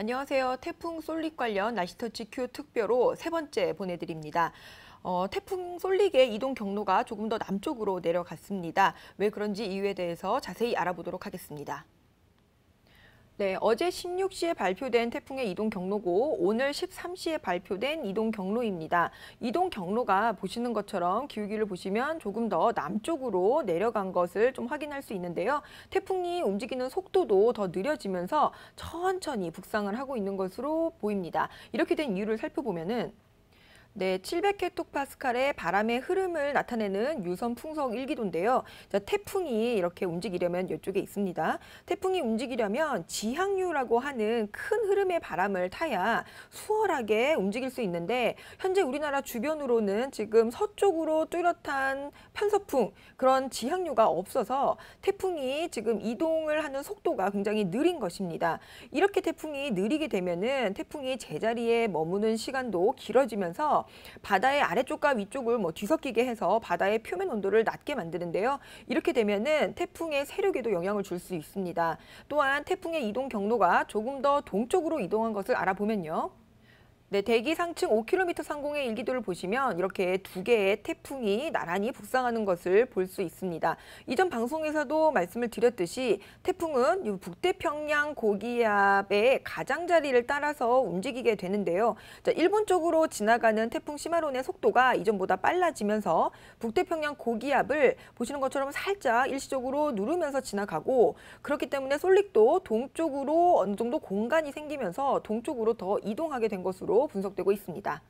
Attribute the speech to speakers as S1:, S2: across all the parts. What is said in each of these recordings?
S1: 안녕하세요. 태풍 솔릭 관련 날씨터 GQ 특별호 세 번째 보내드립니다. 어, 태풍 솔릭의 이동 경로가 조금 더 남쪽으로 내려갔습니다. 왜 그런지 이유에 대해서 자세히 알아보도록 하겠습니다. 네, 어제 16시에 발표된 태풍의 이동 경로고 오늘 13시에 발표된 이동 경로입니다. 이동 경로가 보시는 것처럼 기울기를 보시면 조금 더 남쪽으로 내려간 것을 좀 확인할 수 있는데요. 태풍이 움직이는 속도도 더 느려지면서 천천히 북상을 하고 있는 것으로 보입니다. 이렇게 된 이유를 살펴보면은 네, 700헥토파스칼의 바람의 흐름을 나타내는 유선 풍성 일기도인데요. 자, 태풍이 이렇게 움직이려면 이쪽에 있습니다. 태풍이 움직이려면 지향류라고 하는 큰 흐름의 바람을 타야 수월하게 움직일 수 있는데 현재 우리나라 주변으로는 지금 서쪽으로 뚜렷한 편서풍 그런 지향류가 없어서 태풍이 지금 이동을 하는 속도가 굉장히 느린 것입니다. 이렇게 태풍이 느리게 되면은 태풍이 제자리에 머무는 시간도 길어지면서 바다의 아래쪽과 위쪽을 뭐 뒤섞이게 해서 바다의 표면 온도를 낮게 만드는데요. 이렇게 되면은 태풍의 세력에도 영향을 줄 수 있습니다. 또한 태풍의 이동 경로가 조금 더 동쪽으로 이동한 것을 알아보면요. 네, 대기 상층 5km 상공의 일기도를 보시면 이렇게 두 개의 태풍이 나란히 북상하는 것을 볼 수 있습니다. 이전 방송에서도 말씀을 드렸듯이 태풍은 북태평양 고기압의 가장자리를 따라서 움직이게 되는데요. 자, 일본 쪽으로 지나가는 태풍 시마론의 속도가 이전보다 빨라지면서 북태평양 고기압을 보시는 것처럼 살짝 일시적으로 누르면서 지나가고 그렇기 때문에 솔릭도 동쪽으로 어느 정도 공간이 생기면서 동쪽으로 더 이동하게 된 것으로 것으로 분석되고 있습니다.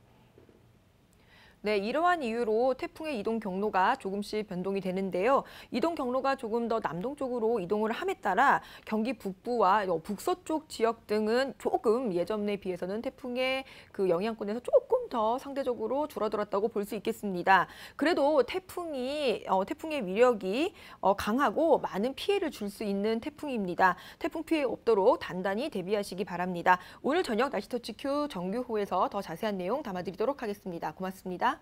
S1: 네, 이러한 이유로 태풍의 이동 경로가 조금씩 변동이 되는데요. 이동 경로가 조금 더 남동쪽으로 이동을 함에 따라 경기 북부와 북서쪽 지역 등은 조금 예전에 비해서는 태풍의 그 영향권에서 조금 조더 상대적으로 줄어들었다고 볼 수 있겠습니다. 그래도 태풍이 어, 태풍의 위력이 어, 강하고 많은 피해를 줄 수 있는 태풍입니다. 태풍 피해 없도록 단단히 대비하시기 바랍니다. 오늘 저녁 날씨터치큐 정규호에서 더 자세한 내용 담아드리도록 하겠습니다. 고맙습니다.